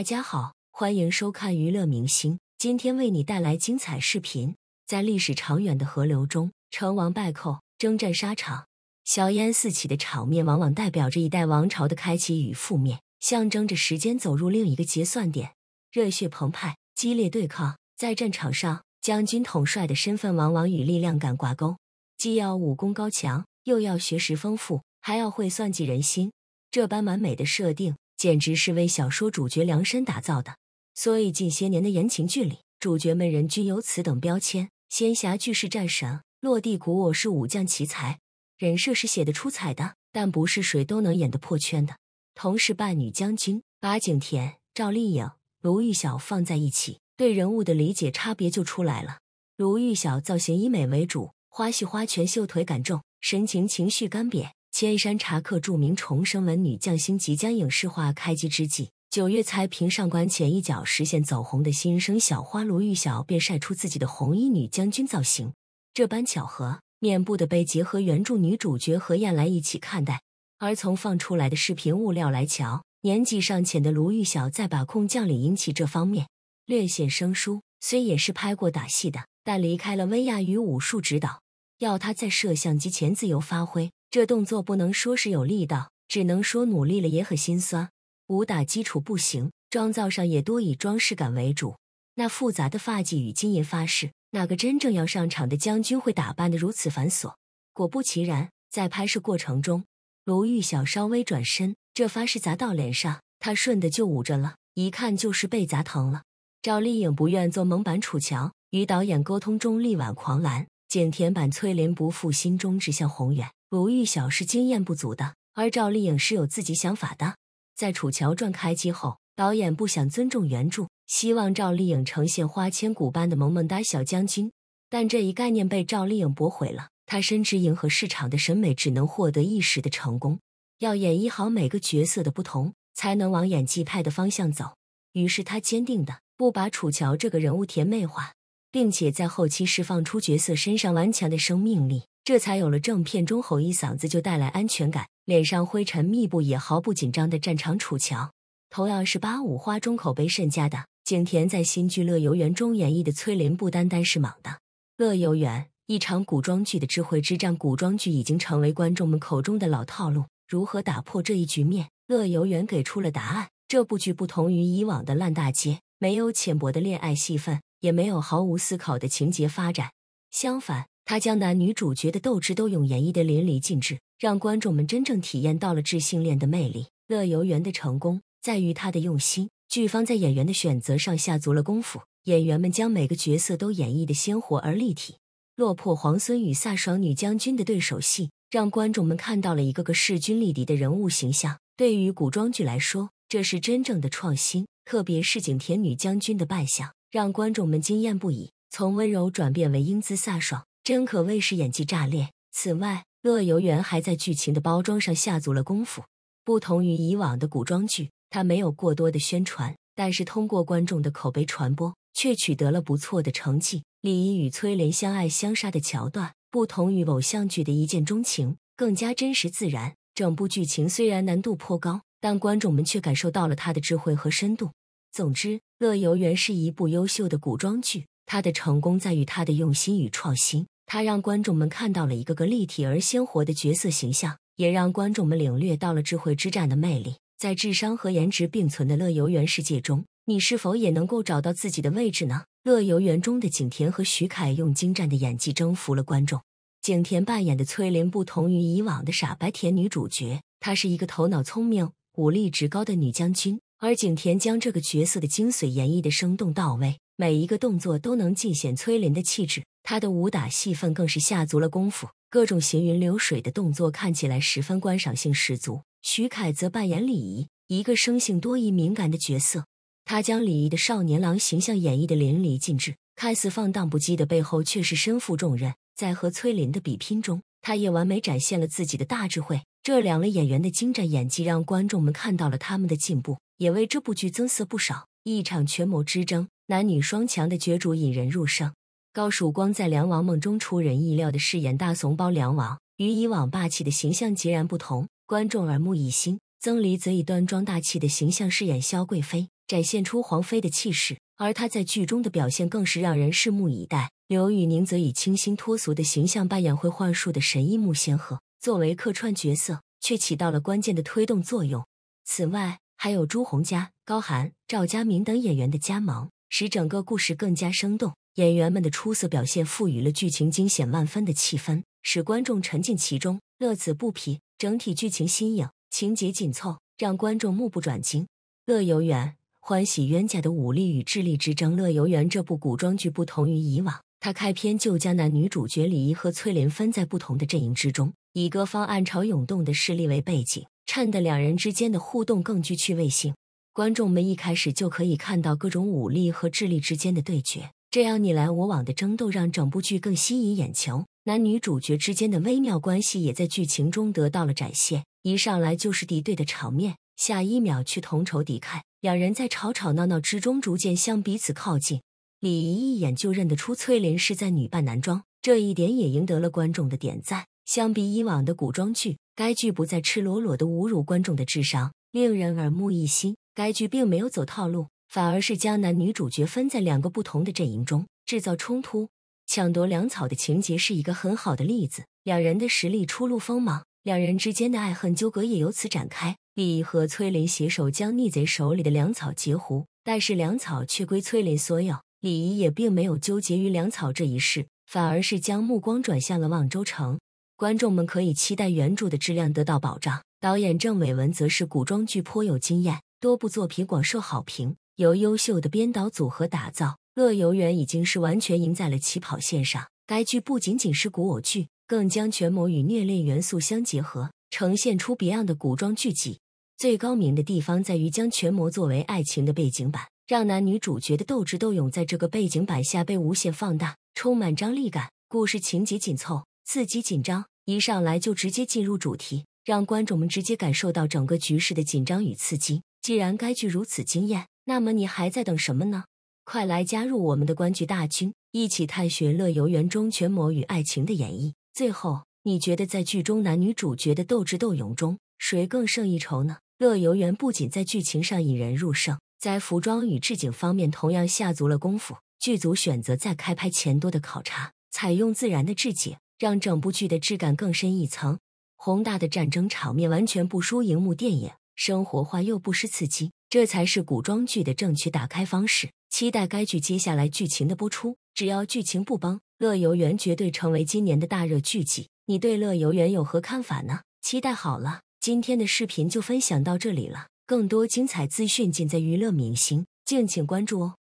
大家好，欢迎收看娱乐明星。今天为你带来精彩视频。在历史长远的河流中，成王败寇，征战沙场，硝烟四起的场面，往往代表着一代王朝的开启与覆灭，象征着时间走入另一个结算点。热血澎湃，激烈对抗，在战场上，将军统帅的身份往往与力量感挂钩，既要武功高强，又要学识丰富，还要会算计人心。这般完美的设定。简直是为小说主角量身打造的，所以近些年的言情剧里，主角们人均有此等标签。仙侠剧是战神，落地谷我是武将奇才，人设是写得出彩的，但不是谁都能演得破圈的。同时扮女将军，把景田、赵丽颖、卢昱晓放在一起，对人物的理解差别就出来了。卢昱晓造型以美为主，花絮花拳绣腿感重，神情情绪干瘪。《千山茶客》著名重生文女将星即将影视化开机之际，九月才凭上官浅一角实现走红的新生小花卢昱晓便晒出自己的红衣女将军造型。这般巧合，面部的背结合原著女主角何晏来一起看待。而从放出来的视频物料来瞧，年纪尚浅的卢昱晓在把控将领英起这方面略显生疏，虽也是拍过打戏的，但离开了温亚于武术指导，要他在摄像机前自由发挥。这动作不能说是有力道，只能说努力了也很心酸。武打基础不行，妆造上也多以装饰感为主。那复杂的发髻与金银发饰，哪个真正要上场的将军会打扮的如此繁琐？果不其然，在拍摄过程中，卢昱晓稍微转身，这发饰砸到脸上，他顺的就捂着了，一看就是被砸疼了。赵丽颖不愿做蒙版楚乔，与导演沟通中力挽狂澜。简甜版翠莲不负心中志向宏远，卢昱晓是经验不足的，而赵丽颖是有自己想法的。在《楚乔传》开机后，导演不想尊重原著，希望赵丽颖呈现花千骨般的萌萌哒小将军，但这一概念被赵丽颖驳回了。她深知迎合市场的审美只能获得一时的成功，要演绎好每个角色的不同，才能往演技派的方向走。于是她坚定的不把楚乔这个人物甜美化。并且在后期释放出角色身上顽强的生命力，这才有了正片中吼一嗓子就带来安全感，脸上灰尘密布也毫不紧张的战场楚乔。同样是八五花中口碑甚佳的景甜，在新剧《乐游原》中演绎的崔琳不单单是莽的。《乐游原》一场古装剧的智慧之战，古装剧已经成为观众们口中的老套路，如何打破这一局面？《乐游原》给出了答案。这部剧不同于以往的烂大街，没有浅薄的恋爱戏份。也没有毫无思考的情节发展，相反，他将男女主角的斗智斗勇演绎的淋漓尽致，让观众们真正体验到了智性恋的魅力。《乐游原》的成功在于他的用心，剧方在演员的选择上下足了功夫，演员们将每个角色都演绎的鲜活而立体。落魄皇孙与飒爽女将军的对手戏，让观众们看到了一个个势均力敌的人物形象。对于古装剧来说，这是真正的创新，特别是景甜女将军的扮相。让观众们惊艳不已，从温柔转变为英姿飒爽，真可谓是演技炸裂。此外，乐游原还在剧情的包装上下足了功夫。不同于以往的古装剧，它没有过多的宣传，但是通过观众的口碑传播，却取得了不错的成绩。李仪与崔莲相爱相杀的桥段，不同于偶像剧的一见钟情，更加真实自然。整部剧情虽然难度颇高，但观众们却感受到了它的智慧和深度。总之，《乐游原》是一部优秀的古装剧，它的成功在于它的用心与创新。它让观众们看到了一个个立体而鲜活的角色形象，也让观众们领略到了智慧之战的魅力。在智商和颜值并存的《乐游原》世界中，你是否也能够找到自己的位置呢？《乐游原》中的景甜和徐凯用精湛的演技征服了观众。景甜扮演的崔莲不同于以往的傻白甜女主角，她是一个头脑聪明、武力值高的女将军。而景甜将这个角色的精髓演绎的生动到位，每一个动作都能尽显崔林的气质。她的武打戏份更是下足了功夫，各种行云流水的动作看起来十分观赏性十足。徐凯则扮演李仪，一个生性多疑敏感的角色。他将李仪的少年郎形象演绎的淋漓尽致，看似放荡不羁的背后却是身负重任。在和崔林的比拼中，他也完美展现了自己的大智慧。这两位演员的精湛演技让观众们看到了他们的进步。也为这部剧增色不少。一场权谋之争，男女双强的角逐引人入胜。高曙光在《梁王梦》中出人意料的饰演大怂包梁王，与以往霸气的形象截然不同，观众耳目一新。曾黎则以端庄大气的形象饰演萧贵妃，展现出皇妃的气势，而她在剧中的表现更是让人拭目以待。刘宇宁则以清新脱俗的形象扮演会幻术的神医慕仙鹤，作为客串角色却起到了关键的推动作用。此外，还有朱红家高寒、赵家明等演员的加盟，使整个故事更加生动。演员们的出色表现赋予了剧情惊险万分的气氛，使观众沉浸其中，乐此不疲。整体剧情新颖，情节紧凑，让观众目不转睛。《乐游原欢喜冤家》的武力与智力之争，《乐游原这部古装剧不同于以往，它开篇就将男女主角李仪和翠莲分在不同的阵营之中，以各方暗潮涌动的势力为背景。衬得两人之间的互动更具趣味性，观众们一开始就可以看到各种武力和智力之间的对决。这样你来我往的争斗让整部剧更吸引眼球。男女主角之间的微妙关系也在剧情中得到了展现。一上来就是敌对的场面，下一秒却同仇敌忾。两人在吵吵闹闹之中逐渐向彼此靠近。李怡一眼就认得出翠莲是在女扮男装，这一点也赢得了观众的点赞。相比以往的古装剧。该剧不再赤裸裸的侮辱观众的智商，令人耳目一新。该剧并没有走套路，反而是将男女主角分在两个不同的阵营中，制造冲突。抢夺粮草的情节是一个很好的例子，两人的实力初露锋芒，两人之间的爱恨纠葛也由此展开。李毅和崔林携手将逆贼手里的粮草截胡，但是粮草却归崔林所有。李仪也并没有纠结于粮草这一事，反而是将目光转向了望州城。观众们可以期待原著的质量得到保障。导演郑伟文则是古装剧颇有经验，多部作品广受好评。由优秀的编导组合打造，《乐游原》已经是完全赢在了起跑线上。该剧不仅仅是古偶剧，更将权谋与虐恋元素相结合，呈现出别样的古装剧集。最高明的地方在于将权谋作为爱情的背景板，让男女主角的斗智斗勇在这个背景板下被无限放大，充满张力感，故事情节紧凑，刺激紧张。一上来就直接进入主题，让观众们直接感受到整个局势的紧张与刺激。既然该剧如此惊艳，那么你还在等什么呢？快来加入我们的观剧大军，一起探寻《乐游园》中权谋与爱情的演绎。最后，你觉得在剧中男女主角的斗智斗勇中，谁更胜一筹呢？《乐游园》不仅在剧情上引人入胜，在服装与置景方面同样下足了功夫。剧组选择在开拍前多的考察，采用自然的置景。让整部剧的质感更深一层，宏大的战争场面完全不输荧幕电影，生活化又不失刺激，这才是古装剧的正确打开方式。期待该剧接下来剧情的播出，只要剧情不崩，《乐游原》绝对成为今年的大热剧集。你对《乐游原》有何看法呢？期待好了，今天的视频就分享到这里了，更多精彩资讯尽在娱乐明星，敬请关注哦。